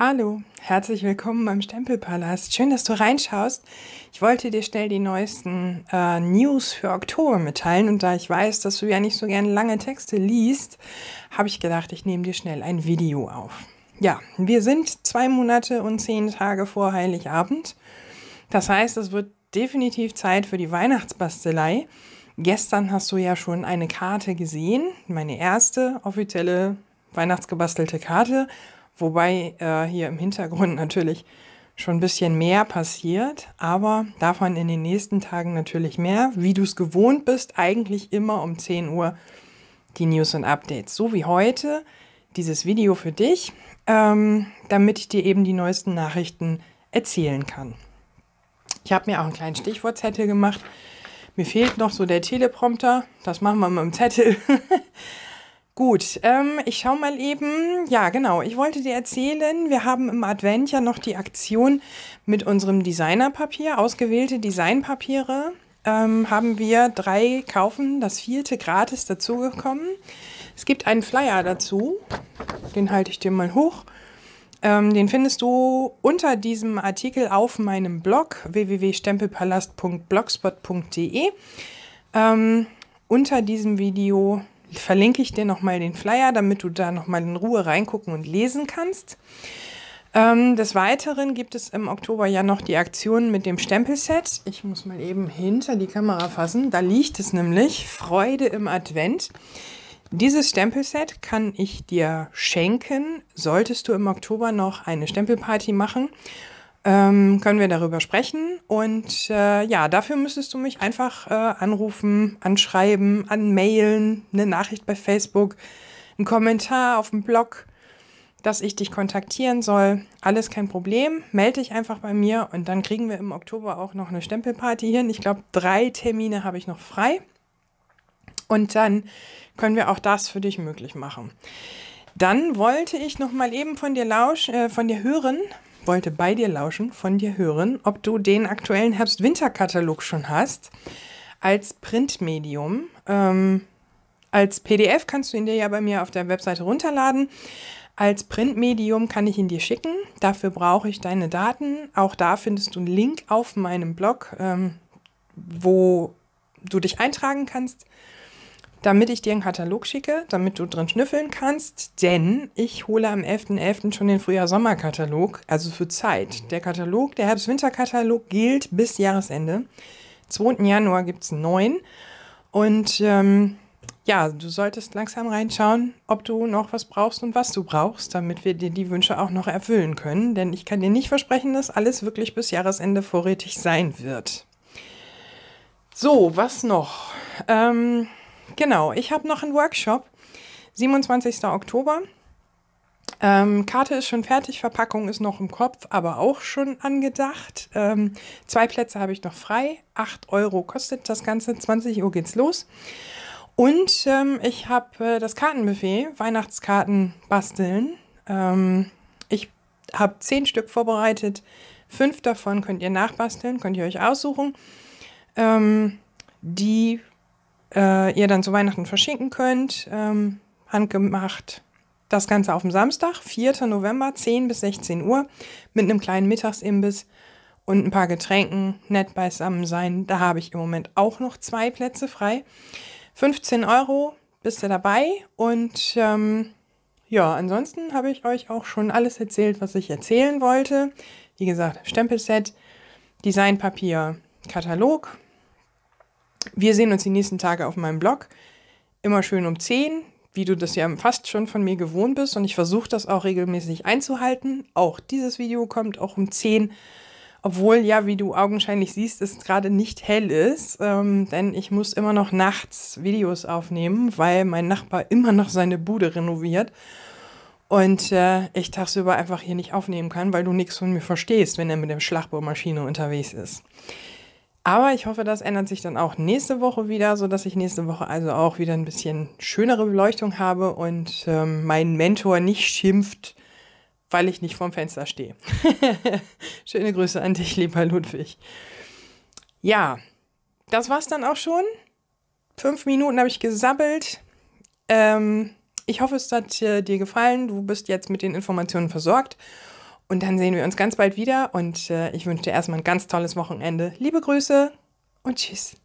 Hallo, herzlich willkommen beim Stempelpalast. Schön, dass du reinschaust. Ich wollte dir schnell die neuesten äh, News für Oktober mitteilen und da ich weiß, dass du ja nicht so gerne lange Texte liest, habe ich gedacht, ich nehme dir schnell ein Video auf. Ja, wir sind zwei Monate und zehn Tage vor Heiligabend. Das heißt, es wird definitiv Zeit für die Weihnachtsbastelei. Gestern hast du ja schon eine Karte gesehen, meine erste offizielle weihnachtsgebastelte Karte wobei äh, hier im Hintergrund natürlich schon ein bisschen mehr passiert, aber davon in den nächsten Tagen natürlich mehr, wie du es gewohnt bist, eigentlich immer um 10 Uhr die News und Updates, so wie heute dieses Video für dich, ähm, damit ich dir eben die neuesten Nachrichten erzählen kann. Ich habe mir auch einen kleinen Stichwortzettel gemacht. Mir fehlt noch so der Teleprompter. Das machen wir mit dem Zettel. Gut, ähm, ich schau mal eben. Ja, genau. Ich wollte dir erzählen, wir haben im Advent ja noch die Aktion mit unserem Designerpapier. Ausgewählte Designpapiere ähm, haben wir drei kaufen, das vierte gratis dazugekommen. Es gibt einen Flyer dazu. Den halte ich dir mal hoch. Ähm, den findest du unter diesem Artikel auf meinem Blog www.stempelpalast.blogspot.de. Ähm, unter diesem Video verlinke ich dir nochmal den Flyer, damit du da nochmal in Ruhe reingucken und lesen kannst. Ähm, des Weiteren gibt es im Oktober ja noch die Aktion mit dem Stempelset. Ich muss mal eben hinter die Kamera fassen. Da liegt es nämlich. Freude im Advent. Dieses Stempelset kann ich dir schenken, solltest du im Oktober noch eine Stempelparty machen ähm, können wir darüber sprechen. Und äh, ja, dafür müsstest du mich einfach äh, anrufen, anschreiben, anmailen, eine Nachricht bei Facebook, einen Kommentar auf dem Blog, dass ich dich kontaktieren soll. Alles kein Problem. Melde dich einfach bei mir und dann kriegen wir im Oktober auch noch eine Stempelparty hin. Ich glaube, drei Termine habe ich noch frei. Und dann können wir auch das für dich möglich machen. Dann wollte ich noch mal eben von dir lauschen, äh, von dir hören, wollte bei dir lauschen, von dir hören, ob du den aktuellen Herbst-Winter-Katalog schon hast als Printmedium. Ähm, als PDF kannst du ihn dir ja bei mir auf der Webseite runterladen. Als Printmedium kann ich ihn dir schicken. Dafür brauche ich deine Daten. Auch da findest du einen Link auf meinem Blog, ähm, wo du dich eintragen kannst damit ich dir einen Katalog schicke, damit du drin schnüffeln kannst, denn ich hole am 11.11. .11. schon den Frühjahr-Sommer-Katalog, also für Zeit. Der Katalog, der Herbst-Winter-Katalog gilt bis Jahresende. 2. Januar gibt es einen neuen und ähm, ja, du solltest langsam reinschauen, ob du noch was brauchst und was du brauchst, damit wir dir die Wünsche auch noch erfüllen können. Denn ich kann dir nicht versprechen, dass alles wirklich bis Jahresende vorrätig sein wird. So, was noch? Ähm, Genau, ich habe noch einen Workshop, 27. Oktober. Ähm, Karte ist schon fertig, Verpackung ist noch im Kopf, aber auch schon angedacht. Ähm, zwei Plätze habe ich noch frei. 8 Euro kostet das Ganze. 20 Uhr geht's los. Und ähm, ich habe äh, das Kartenbuffet, Weihnachtskarten basteln. Ähm, ich habe zehn Stück vorbereitet. Fünf davon könnt ihr nachbasteln, könnt ihr euch aussuchen. Ähm, die äh, ihr dann zu Weihnachten verschicken könnt. Ähm, handgemacht. Das Ganze auf dem Samstag, 4. November, 10 bis 16 Uhr, mit einem kleinen Mittagsimbiss und ein paar Getränken, nett beisammen sein. Da habe ich im Moment auch noch zwei Plätze frei. 15 Euro bist du dabei und ähm, ja, ansonsten habe ich euch auch schon alles erzählt, was ich erzählen wollte. Wie gesagt, Stempelset, Designpapier, Katalog, wir sehen uns die nächsten Tage auf meinem Blog. Immer schön um 10, wie du das ja fast schon von mir gewohnt bist. Und ich versuche das auch regelmäßig einzuhalten. Auch dieses Video kommt auch um 10. Obwohl ja, wie du augenscheinlich siehst, es gerade nicht hell ist. Ähm, denn ich muss immer noch nachts Videos aufnehmen, weil mein Nachbar immer noch seine Bude renoviert. Und äh, ich tagsüber einfach hier nicht aufnehmen kann, weil du nichts von mir verstehst, wenn er mit der Schlagbohrmaschine unterwegs ist. Aber ich hoffe, das ändert sich dann auch nächste Woche wieder, sodass ich nächste Woche also auch wieder ein bisschen schönere Beleuchtung habe und ähm, mein Mentor nicht schimpft, weil ich nicht vorm Fenster stehe. Schöne Grüße an dich, lieber Ludwig. Ja, das war's dann auch schon. Fünf Minuten habe ich gesabbelt. Ähm, ich hoffe, es hat äh, dir gefallen. Du bist jetzt mit den Informationen versorgt. Und dann sehen wir uns ganz bald wieder und äh, ich wünsche dir erstmal ein ganz tolles Wochenende. Liebe Grüße und tschüss.